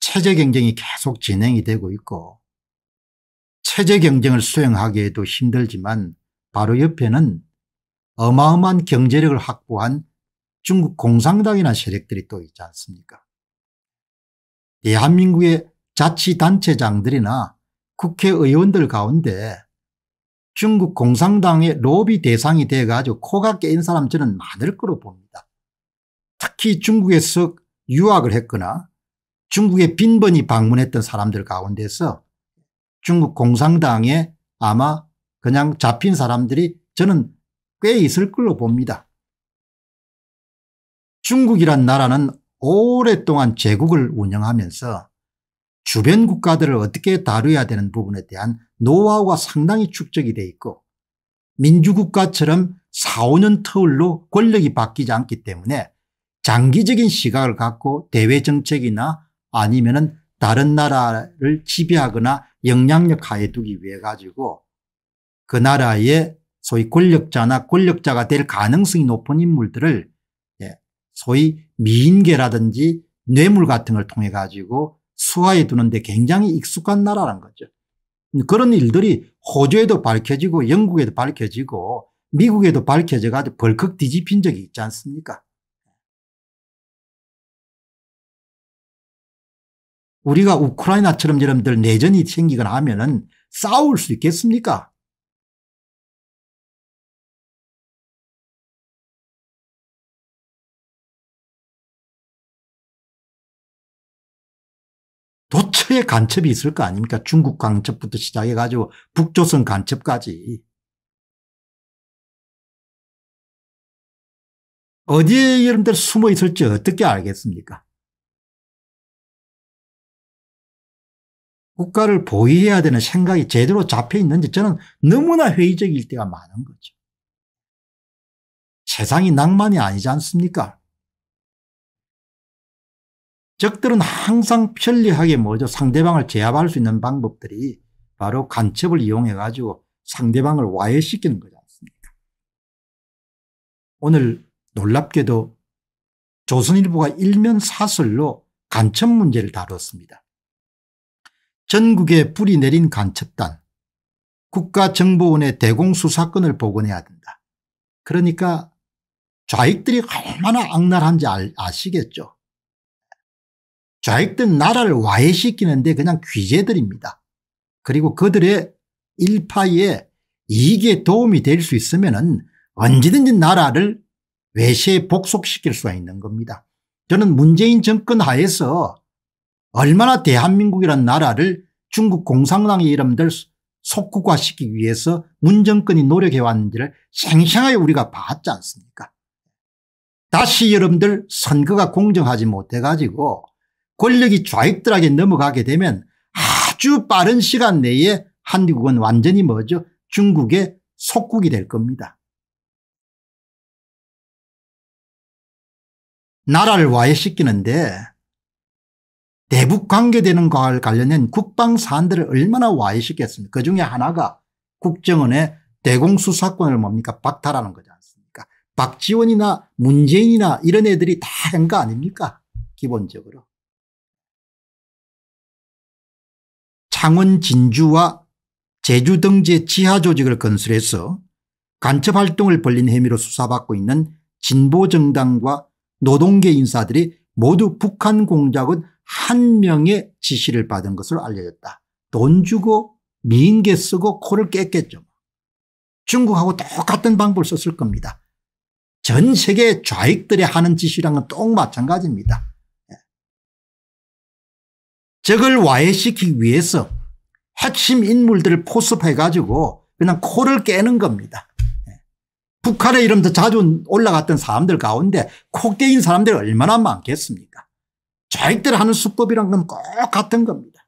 체제 경쟁이 계속 진행이 되고 있고 체제 경쟁을 수행하기에도 힘들지만 바로 옆에는 어마어마한 경제력을 확보한 중국 공산당이나 세력들이 또 있지 않습니까 대한민국의 자치단체장들이나 국회의원들 가운데 중국 공산당의 로비 대상이 돼가지고 코가 깨인 사람 저는 많을 거로 봅니다. 특히 중국에서 유학을 했거나 중국에 빈번히 방문했던 사람들 가운데서 중국 공산당에 아마 그냥 잡힌 사람들이 저는 꽤 있을 걸로 봅니다. 중국이란 나라는 오랫동안 제국을 운영하면서 주변 국가들을 어떻게 다루어야 되는 부분에 대한 노하우가 상당히 축적이 돼 있고 민주국가처럼 4, 5년 터울로 권력이 바뀌지 않기 때문에 장기적인 시각을 갖고 대외정책이나 아니면은 다른 나라를 지배하거나 영향력 하에 두기 위해 가지고 그 나라의 소위 권력자나 권력자가 될 가능성이 높은 인물들을 예, 소위 미인계라든지 뇌물 같은 걸 통해 가지고 수하에 두는데 굉장히 익숙한 나라란 거죠. 그런 일들이 호주에도 밝혀지고 영국에도 밝혀지고 미국에도 밝혀져 가지고 벌컥 뒤집힌 적이 있지 않습니까? 우리가 우크라이나처럼 여러분들 내전이 생기거나 하면은 싸울 수 있겠습니까? 도처에 간첩이 있을 거 아닙니까? 중국 간첩부터 시작해 가지고 북조선 간첩까지. 어디에 여러분들 숨어 있을지 어떻게 알겠습니까? 국가를 보위해야 되는 생각이 제대로 잡혀 있는지 저는 너무나 회의적일 때가 많은 거죠. 세상이 낭만이 아니지 않습니까? 적들은 항상 편리하게 뭐죠 상대방을 제압할 수 있는 방법들이 바로 간첩을 이용해 가지고 상대방을 와해시키는 거지 않습니까? 오늘 놀랍게도 조선일보가 일면 사설로 간첩 문제를 다뤘습니다. 전국에 뿌리 내린 간첩단 국가정보원의 대공수사권을 복원해야 된다. 그러니까 좌익들이 얼마나 악랄한지 아시겠죠. 좌익들 나라를 와해시키는데 그냥 귀재들입니다. 그리고 그들의 일파에 이익에 도움이 될 수 있으면 언제든지 나라를 외세에 복속시킬 수가 있는 겁니다. 저는 문재인 정권 하에서 얼마나 대한민국이란 나라를 중국 공산당의 이름들 속국화시키기 위해서 문정권이 노력해왔는지를 생생하게 우리가 봤지 않습니까 다시 여러분들 선거가 공정하지 못해가지고 권력이 좌익들에게 넘어가게 되면 아주 빠른 시간 내에 한국은 완전히 뭐죠 중국의 속국이 될 겁니다. 나라를 와해시키는데 대북 관계되는 것과 관련된 국방 사안들을 얼마나 와해시켰습니까 그중에 하나가 국정원의 대공수사권을 뭡니까 박탈하는 거지 않습니까 박지원이나 문재인이나 이런 애들이 다 한 거 아닙니까 기본적으로 창원 진주와 제주 등지의 지하조직을 건설해서 간첩활동을 벌린 혐의로 수사받고 있는 진보정당과 노동계 인사들이 모두 북한 공작은 한 명의 지시를 받은 것으로 알려졌다. 돈 주고 미인 쓰고 코를 깼겠죠. 중국하고 똑같은 방법을 썼을 겁니다. 전 세계 좌익들이 하는 짓이랑은 똑 마찬가지입니다. 예. 적을 와해시키기 위해서 핵심 인물들을 포섭해 가지고 그냥 코를 깨는 겁니다. 예. 북한에 이름도 자주 올라갔던 사람들 가운데 코 깨인 사람들이 얼마나 많겠습니까 자기들 하는 수법이란 건 꼭 같은 겁니다.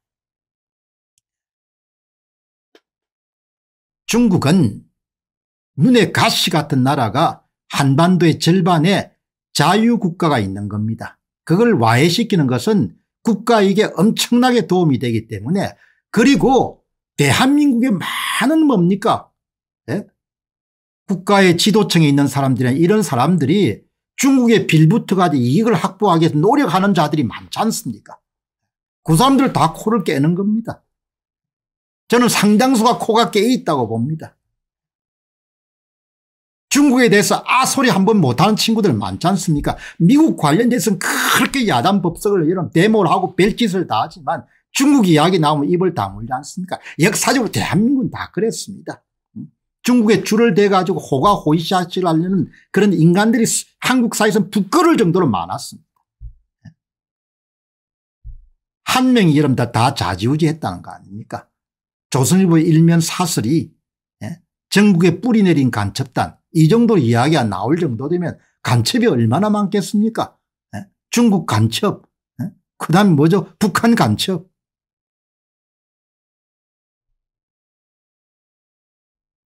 중국은 눈에 가시 같은 나라가 한반도의 절반에 자유국가가 있는 겁니다. 그걸 와해시키는 것은 국가에게 엄청나게 도움이 되기 때문에 그리고 대한민국의 많은 뭡니까 예? 국가의 지도층에 있는 사람들이 이런 사람들이 중국의 빌부트가 이익을 확보하기 위해서 노력하는 자들이 많지 않습니까? 그 사람들 다 코를 깨는 겁니다. 저는 상당수가 코가 깨 있다고 봅니다. 중국에 대해서 아소리 한번 못하는 친구들 많지 않습니까? 미국 관련돼서는 그렇게 야단 법석을 이런 데모를 하고 별짓을 다 하지만 중국 이야기 나오면 입을 다물지 않습니까? 역사적으로 대한민국은 다 그랬습니다. 중국의 줄을 대가지고 호가호이샤시를 하려는 그런 인간들이 한국 사회에서는 부끄러울 정도로 많았습니다. 한 명이 여러분 다, 다 좌지우지했다는 거 아닙니까? 조선일보의 일면 사설이 예, 전국에 뿌리내린 간첩단 이 정도 이야기가 나올 정도 되면 간첩이 얼마나 많겠습니까? 예, 중국 간첩 예, 그다음 뭐죠? 북한 간첩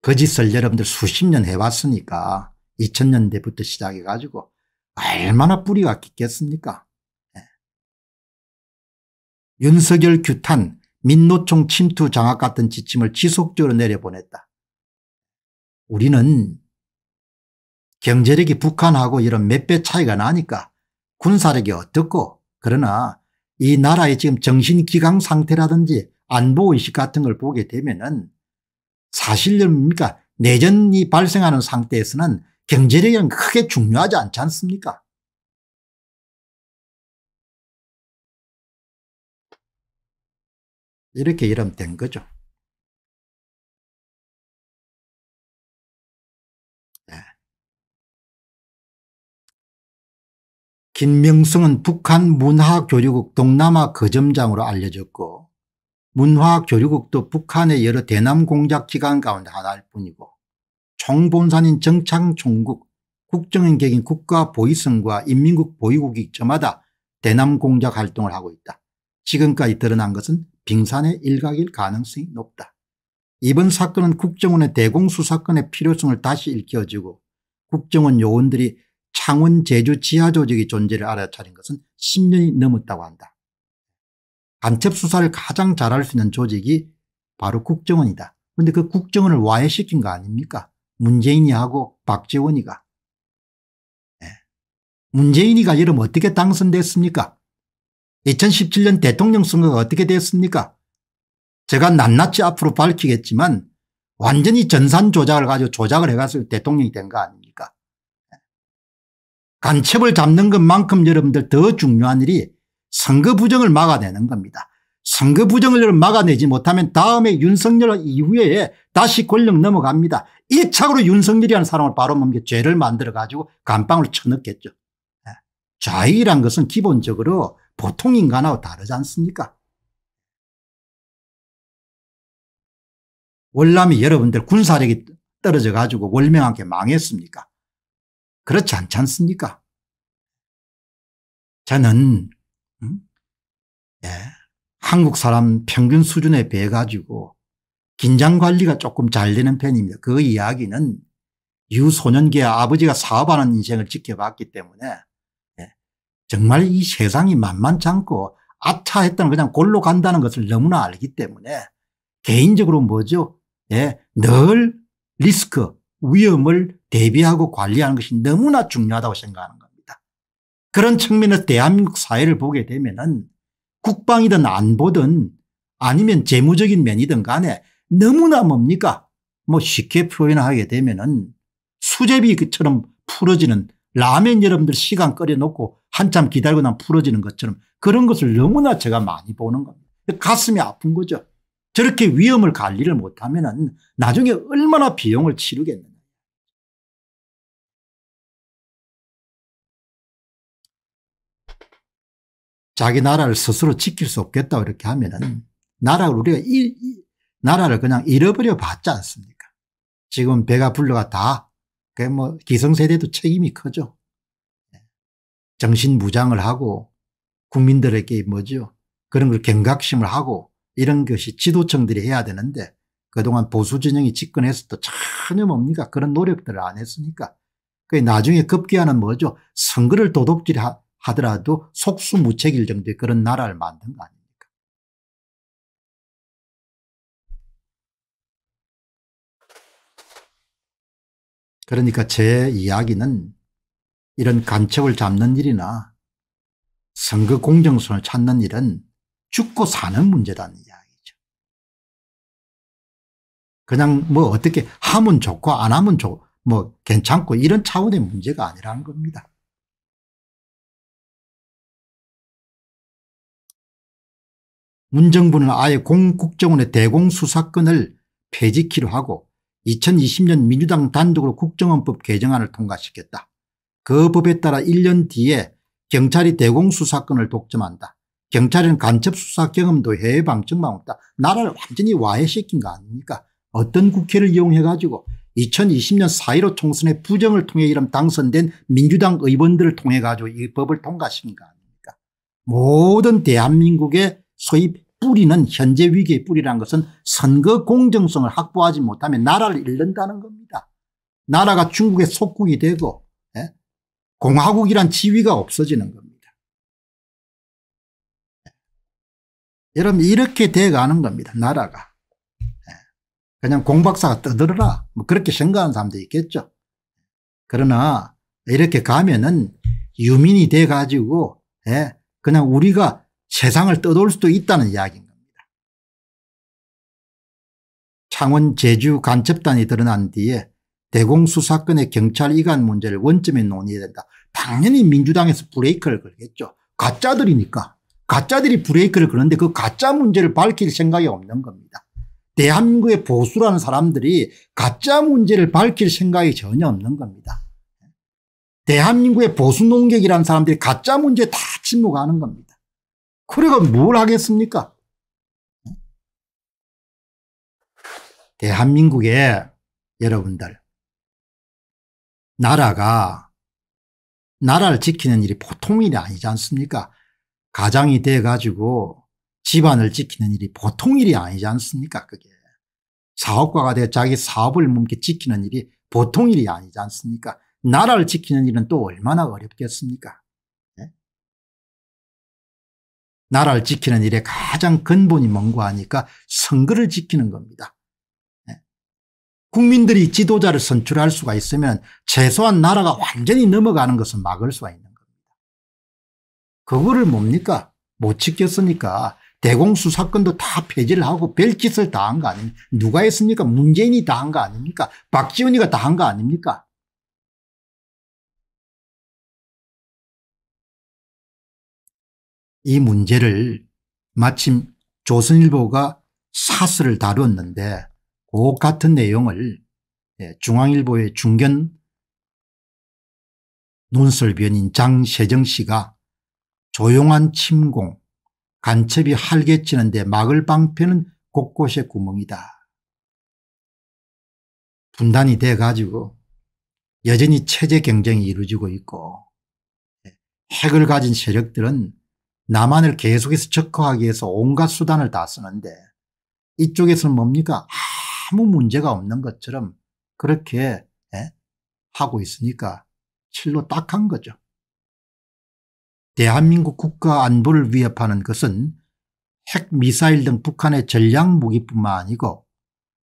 거짓을 그 여러분들 수십 년 해왔으니까 2000년대부터 시작해 가지고 얼마나 뿌리가 깊겠습니까 네. 윤석열 규탄 민노총 침투 장악 같은 지침을 지속적으로 내려보냈다. 우리는 경제력이 북한하고 이런 몇 배 차이가 나니까 군사력이 어떻고 그러나 이 나라의 지금 정신기강 상태라든지 안보의식 같은 걸 보게 되면 은 사실은 뭡니까 내전이 발생하는 상태에서는 경제력은 크게 중요하지 않지 않습니까 이렇게 이러된 거죠. 예. 김명성은 북한 문화교류국 동남아 거점장으로 알려졌고 문화교류국도 북한의 여러 대남 공작 기관 가운데 하나일 뿐이고 총본산인 정창총국 국정인격인 국가보위성과 인민국 보위국이 저마다 대남 공작 활동을 하고 있다. 지금까지 드러난 것은 빙산의 일각일 가능성이 높다. 이번 사건은 국정원의 대공수사건의 필요성을 다시 일깨워주고 국정원 요원들이 창원 제주 지하조직의 존재를 알아차린 것은 10년이 넘었다고 한다. 간첩 수사를 가장 잘할 수 있는 조직이 바로 국정원이다. 그런데 그 국정원을 와해시킨 거 아닙니까? 문재인이 하고 박재원이가. 네. 문재인이가 이름 어떻게 당선됐습니까? 2017년 대통령 선거가 어떻게 됐습니까? 제가 낱낱이 앞으로 밝히겠지만 완전히 전산 조작을 가지고 조작을 해가지고 대통령이 된 거 아닙니까? 예. 간첩을 잡는 것만큼 여러분들 더 중요한 일이 선거 부정을 막아내는 겁니다. 선거 부정을 막아내지 못하면 다음에 윤석열 이후에 다시 권력 넘어갑니다. 1차로 윤석열이라는 사람을 바로 넘겨 뭐 죄를 만들어 가지고 감방을 쳐넣겠죠. 예. 좌익란 것은 기본적으로 보통 인간하고 다르지 않습니까 월남이 여러분들 군사력이 떨어져 가지고 월명하게 망했습니까 그렇지 않지 않습니까 저는 예. 한국 사람 평균 수준에 비해 가지고 긴장 관리가 조금 잘 되는 편입니다. 그 이야기는 유소년기의 아버지가 사업하는 인생을 지켜봤기 때문에 예. 정말 이 세상이 만만치 않고 아차했던 그냥 골로 간다는 것을 너무나 알기 때문에 개인적으로 뭐죠? 예. 늘 리스크, 위험을 대비하고 관리하는 것이 너무나 중요하다고 생각하는 거예요. 그런 측면에서 대한민국 사회를 보게 되면은 국방이든 안보든 아니면 재무적인 면이든 간에 너무나 뭡니까 뭐 쉽게 표현하게 되면은 수제비처럼 풀어지는 라면 여러분들 시간 끓여놓고 한참 기다리고 난 풀어지는 것처럼 그런 것을 너무나 제가 많이 보는 겁니다. 가슴이 아픈 거죠. 저렇게 위험을 관리를 못하면 은 나중에 얼마나 비용을 치르겠느냐. 자기 나라를 스스로 지킬 수 없겠다고 이렇게 하면은 나라를 우리가 이 나라를 그냥 잃어버려 봤지 않습니까? 지금 배가 불러가 다, 그 뭐 기성세대도 책임이 크죠. 예. 정신무장을 하고 국민들에게 뭐죠. 그런 걸 경각심을 하고 이런 것이 지도층들이 해야 되는데 그동안 보수진영이 집권해서 또 전혀 뭡니까 그런 노력들을 안 했으니까. 그 나중에 급기야는 뭐죠. 선거를 도둑질 하, 하더라도 속수무책일 정도의 그런 나라를 만든 거 아닙니까? 그러니까 제 이야기는 이런 간첩을 잡는 일이나 선거 공정성을 찾는 일은 죽고 사는 문제라는 이야기죠. 그냥 뭐 어떻게 하면 좋고 안 하면 좋뭐 괜찮고 이런 차원의 문제가 아니라는 겁니다. 문정부는 아예 공국정원의 대공수사권을 폐지키로 하고 2020년 민주당 단독으로 국정원법 개정안을 통과시켰다. 그 법에 따라 1년 뒤에 경찰이 대공수사권을 독점한다. 경찰은 간첩수사 경험도 해외 방증만 없다. 나라를 완전히 와해시킨 거 아닙니까 어떤 국회를 이용해 가지고 2020년 4.15 총선의 부정을 통해 이름 당선된 민주당 의원들을 통해 가지고 이 법을 통과시킨 거 아닙니까 모든 대한민국의 소위 뿌리는 현재 위기의 뿌리라는 것은 선거 공정성을 확보하지 못하면 나라를 잃는다는 겁니다. 나라가 중국의 속국이 되고 예? 공화국이란 지위가 없어지는 겁니다. 예, 여러분 이렇게 돼가는 겁니다. 나라가. 예. 그냥 공박사가 떠들어라 뭐 그렇게 생각하는 사람도 있겠죠. 그러나 이렇게 가면은 유민이 돼가지고 예, 그냥 우리가 세상을 떠돌 수도 있다는 이야기인 겁니다. 창원 제주 간첩단이 드러난 뒤에 대공수 사건의 경찰 이관 문제를 원점에 논의해야 된다. 당연히 민주당에서 브레이크를 걸겠죠. 가짜들이니까. 가짜들이 브레이크를 그런데 그 가짜 문제를 밝힐 생각이 없는 겁니다. 대한민국의 보수라는 사람들이 가짜 문제를 밝힐 생각이 전혀 없는 겁니다. 대한민국의 보수 농객이라는 사람들이 가짜 문제 다 침묵하는 겁니다. 그래가 뭘 하겠습니까? 대한민국의 여러분들, 나라가 나라를 지키는 일이 보통 일이 아니지 않습니까? 가장이 돼 가지고 집안을 지키는 일이 보통 일이 아니지 않습니까? 그게 사업가가 돼 자기 사업을 몸게 지키는 일이 보통 일이 아니지 않습니까? 나라를 지키는 일은 또 얼마나 어렵겠습니까? 나라를 지키는 일에 가장 근본이 뭔가 하니까 선거를 지키는 겁니다. 예. 국민들이 지도자를 선출할 수가 있으면 최소한 나라가 완전히 넘어가는 것은 막을 수가 있는 겁니다. 그거를 뭡니까? 못 지켰으니까 대공수 사건도 다 폐지를 하고 별짓을 다 한 거 아닙니까? 누가 했습니까? 문재인이 다 한 거 아닙니까? 박지원이가 다 한 거 아닙니까? 이 문제를 마침 조선일보가 사설을 다루었는데 그 같은 내용을 예, 중앙일보의 중견 논설변인 장세정 씨가 조용한 침공 간첩이 할개치는데 막을 방패는 곳곳에 구멍이다. 분단이 돼 가지고 여전히 체제 경쟁이 이루어지고 있고 예, 핵을 가진 세력들은 남한을 계속해서 적화하기 위해서 온갖 수단을 다 쓰는데 이쪽에서는 뭡니까 아무 문제가 없는 것처럼 그렇게 예? 하고 있으니까 실로 딱 한 거죠. 대한민국 국가 안보를 위협하는 것은 핵미사일 등 북한의 전략무기뿐만 아니고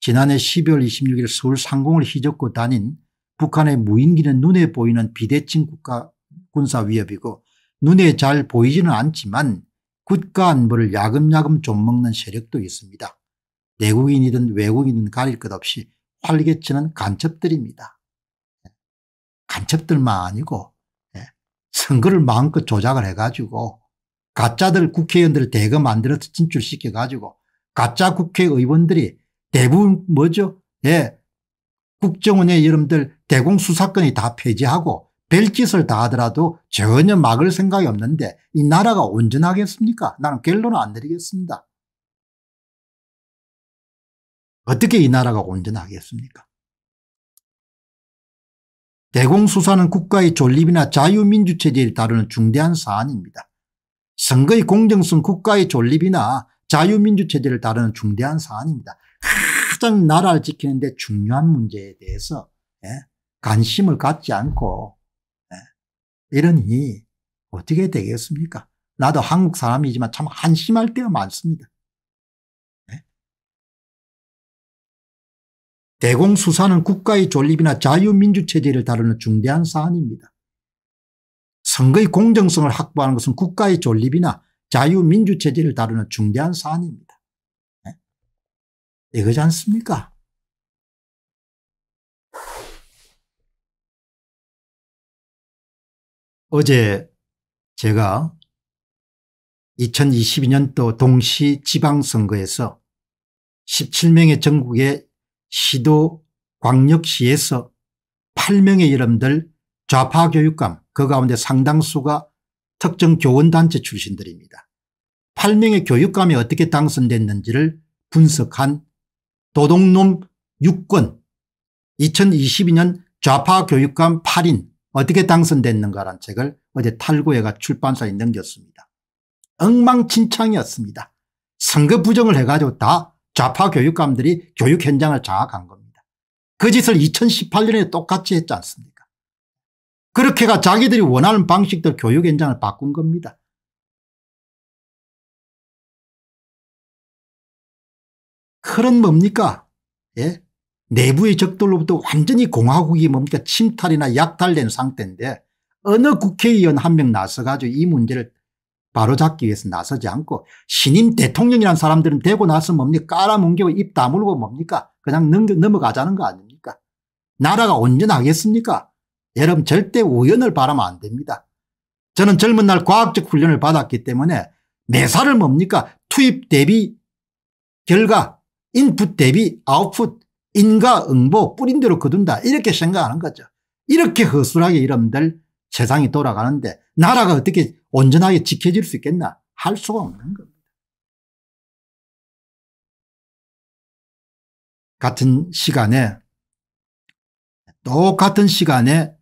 지난해 12월 26일 서울 상공을 휘젓고 다닌 북한의 무인기는 눈에 보이는 비대칭 국가 군사 위협이고 눈에 잘 보이지는 않지만 국가 안보를 야금야금 좀먹는 세력도 있습니다. 내국인이든 외국인이든 가릴 것 없이 활개치는 간첩들입니다. 예. 간첩들만 아니고 예. 선거를 마음껏 조작을 해가지고 가짜들 국회의원들을 대거 만들어서 진출시켜가지고 가짜 국회의원들이 대부분 뭐죠? 예. 국정원의 여러분들 대공수사권이다 폐지하고 별짓을 다 하더라도 전혀 막을 생각이 없는데 이 나라가 온전하겠습니까? 나는 결론을 안 내리겠습니다. 어떻게 이 나라가 온전하겠습니까? 대공수사는 국가의 존립이나 자유민주체제를 다루는 중대한 사안입니다. 선거의 공정성 국가의 존립이나 자유민주체제를 다루는 중대한 사안입니다. 가장 나라를 지키는데 중요한 문제에 대해서 예, 관심을 갖지 않고 이러니 어떻게 되겠습니까? 나도 한국 사람이지만 참 한심할 때가 많습니다. 네? 대공수사는 국가의 존립이나 자유민주체제를 다루는 중대한 사안입니다. 선거의 공정성을 확보하는 것은 국가의 존립이나 자유민주체제를 다루는 중대한 사안입니다. 네? 이거지 않습니까? 어제 제가 2022년도 동시 지방선거에서 17명의 전국의 시도 광역시에서 8명의 여러분들 좌파교육감 그 가운데 상당수가 특정 교원단체 출신들입니다. 8명의 교육감이 어떻게 당선됐는지를 분석한 도둑놈 6권 2022년 좌파교육감 8인 어떻게 당선됐는가라는 책을 어제 탈구회가 출판사에 넘겼습니다. 엉망진창이었습니다. 선거 부정을 해가지고 다 좌파 교육감들이 교육 현장을 장악한 겁니다. 그 짓을 2018년에 똑같이 했지 않습니까? 그렇게가 자기들이 원하는 방식들 교육 현장을 바꾼 겁니다. 그런 뭡니까? 예? 내부의 적들로부터 완전히 공화국이 뭡니까 침탈이나 약탈된 상태인데 어느 국회의원 한 명 나서 가지고 이 문제를 바로잡기 위해서 나서지 않고 신임 대통령이란 사람들은 되고 나서 뭡니까 깔아뭉개고 입 다물고 뭡니까 그냥 넘어가자는 거 아닙니까 나라가 온전하겠습니까 여러분 절대 우연을 바라면 안 됩니다 저는 젊은 날 과학적 훈련을 받았기 때문에 매사를 뭡니까 투입 대비 결과 인풋 대비 아웃풋 인과응보 뿌린 대로 거둔다 이렇게 생각하는 거죠. 이렇게 허술하게 이러들 세상이 돌아가는데 나라가 어떻게 온전하게 지켜질 수 있겠나 할 수가 없는 겁니다. 같은 시간에 똑같은 시간에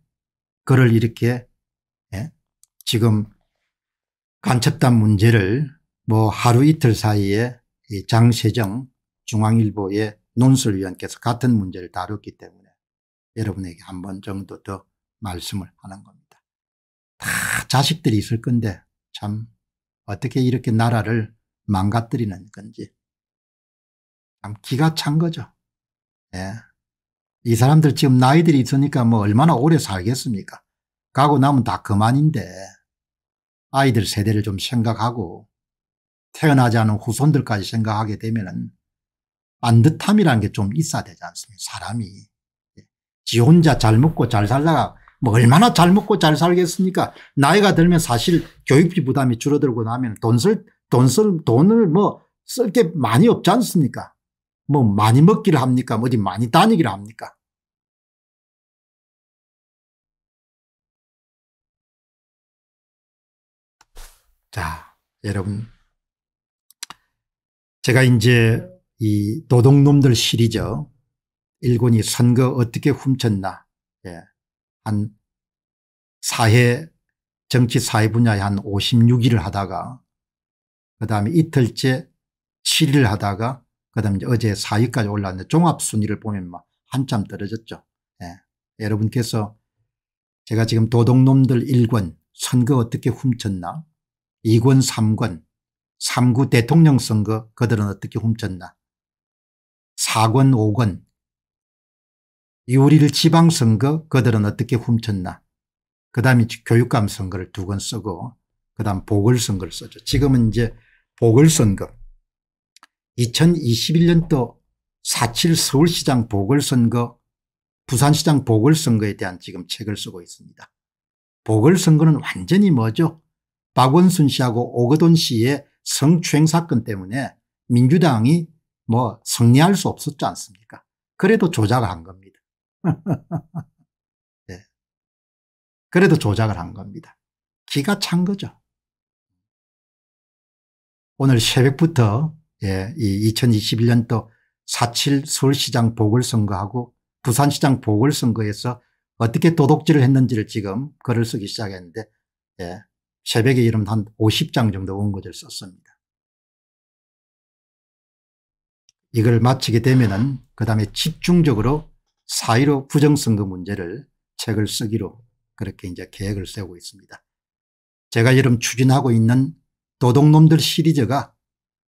그를 이렇게 예? 지금 간첩단 문제를 뭐 하루 이틀 사이에 장세정 중앙일보에 논술위원께서 같은 문제를 다뤘기 때문에 여러분에게 한 번 정도 더 말씀을 하는 겁니다. 다 자식들이 있을 건데 참 어떻게 이렇게 나라를 망가뜨리는 건지 참 기가 찬 거죠. 예. 이 사람들 지금 나이들이 있으니까 뭐 얼마나 오래 살겠습니까? 가고 나면 다 그만인데 아이들 세대를 좀 생각하고 태어나지 않은 후손들까지 생각하게 되면 반듯함이라는 게 좀 있어야 되지 않습니까 사람이. 예. 지 혼자 잘 먹고 잘 살다가 뭐 얼마나 잘 먹고 잘 살겠습니까 나이가 들면 사실 교육비 부담이 줄어들고 나면 돈 쓸, 돈 쓸, 돈을 뭐 쓸 게 많이 없지 않습니까 뭐 많이 먹기를 합니까 어디 많이 다니기를 합니까 자 여러분 제가 이제 이 도둑놈들 시리즈 일본이 선거 어떻게 훔쳤나 예. 한 사회 정치 사회 분야에 한 56일을 하다가 그다음에 이틀째 7일 하다가 그다음에 어제 4위까지 올라는데 종합 순위를 보면 막 한참 떨어졌죠. 예. 여러분께서 제가 지금 도둑놈들 1권 선거 어떻게 훔쳤나 2권 3권 3구 대통령 선거 그들은 어떻게 훔쳤나 4권 5권 이 우리를 지방선거 그들은 어떻게 훔쳤나 그 다음에 교육감 선거를 두권 쓰고 그 다음 보궐선거를 써죠 지금은 이제 보궐선거 2021년도 4.7 서울시장 보궐선거 부산시장 보궐선거에 대한 지금 책을 쓰고 있습니다. 보궐선거는 완전히 뭐죠? 박원순 씨하고 오거돈 씨의 성추행 사건 때문에 민주당이 뭐 승리할 수 없었지 않습니까? 그래도 조작을 한 겁니다. 네. 그래도 조작을 한 겁니다. 기가 찬 거죠. 오늘 새벽부터 예, 이 2021년도 4.7 서울시장 보궐선거하고 부산시장 보궐선거에서 어떻게 도둑질을 했는지를 지금 글을 쓰기 시작했는데 예, 새벽에 이름 한 50장 정도 원고를 썼습니다. 이걸 마치게 되면은 그다음에 집중적으로 사의로 부정선거 문제를 책을 쓰기로 그렇게 이제 계획을 세우고 있습니다. 제가 여름 추진하고 있는 도둑놈들 시리즈가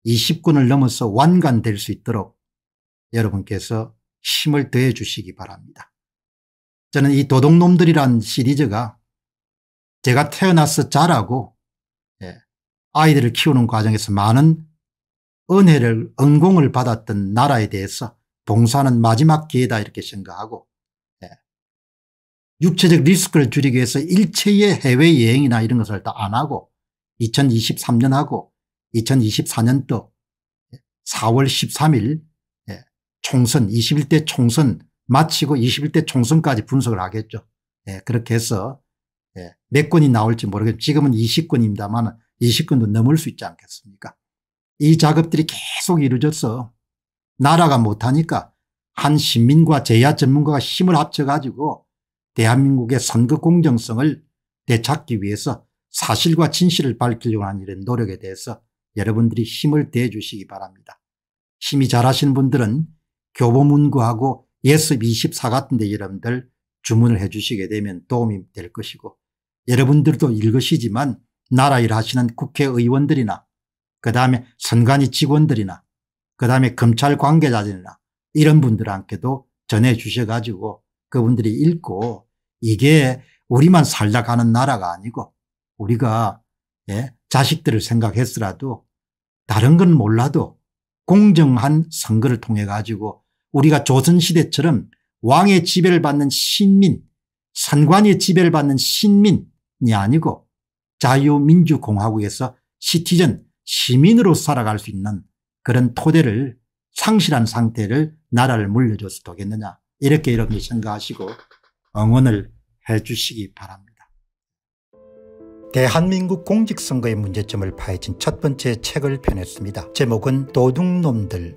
20권을 넘어서 완간될 수 있도록 여러분께서 힘을 더해 주시기 바랍니다. 저는 이 도둑놈들이란 시리즈가 제가 태어나서 자라고 예, 아이들을 키우는 과정에서 많은 은혜를 은공을 받았던 나라에 대해서 봉사는 마지막 기회다 이렇게 생각하고 예. 육체적 리스크를 줄이기 위해서 일체의 해외여행이나 이런 것을 다 안 하고 2023년하고 2024년도 4월 13일 예. 총선 21대 총선 마치고 21대 총선까지 분석을 하겠죠. 예. 그렇게 해서 예, 몇건이 나올지 모르겠지만 지금은 2 0건입니다만2 0건도 넘을 수 있지 않겠습니까 이 작업들이 계속 이루어져서 나라가 못하니까 한 시민과 제야 전문가가 힘을 합쳐가지고 대한민국의 선거 공정성을 되찾기 위해서 사실과 진실을 밝히려고 하는 이런 노력에 대해서 여러분들이 힘을 대주시기 바랍니다. 힘이 잘하시는 분들은 교보문고하고 예습24 같은 데 여러분들 주문을 해 주시게 되면 도움이 될 것이고 여러분들도 읽으시지만 나라 일하시는 국회의원들이나 그다음에 선관위 직원들이나 그다음에 검찰 관계자들이나 이런 분들한테도 전해 주셔가지고 그분들이 읽고 이게 우리만 살다 가는 나라가 아니고 우리가 예? 자식들을 생각했으라도 다른 건 몰라도 공정한 선거를 통해 가지고 우리가 조선시대처럼 왕의 지배를 받는 신민 선관위의 지배를 받는 신민이 아니고 자유민주공화국에서 시티즌 시민으로 살아갈 수 있는 그런 토대를 상실한 상태를 나라를 물려줘서 되겠느냐 이렇게 여러분이 생각하시고 응원을 해 주시기 바랍니다. 대한민국 공직선거의 문제점을 파헤친 첫 번째 책을 펴냈습니다. 제목은 도둑놈들